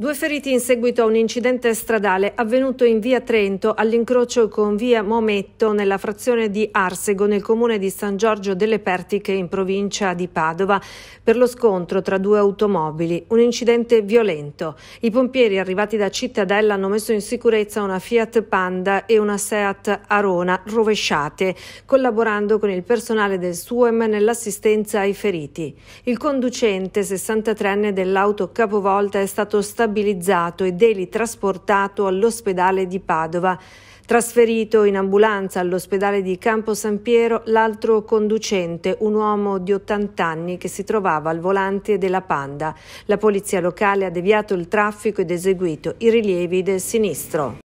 Due feriti in seguito a un incidente stradale avvenuto in via Trento all'incrocio con via Mometto nella frazione di Arsego nel comune di San Giorgio delle Pertiche in provincia di Padova per lo scontro tra due automobili, un incidente violento. I pompieri arrivati da Cittadella hanno messo in sicurezza una Fiat Panda e una Seat Arona rovesciate, collaborando con il personale del SUEM nell'assistenza ai feriti. Il conducente, 63enne dell'auto capovolta, è stato stabilito stabilizzato ed Eli trasportato all'ospedale di Padova. Trasferito in ambulanza all'ospedale di Campo San Piero l'altro conducente, un uomo di 80 anni che si trovava al volante della Panda. La polizia locale ha deviato il traffico ed eseguito i rilievi del sinistro.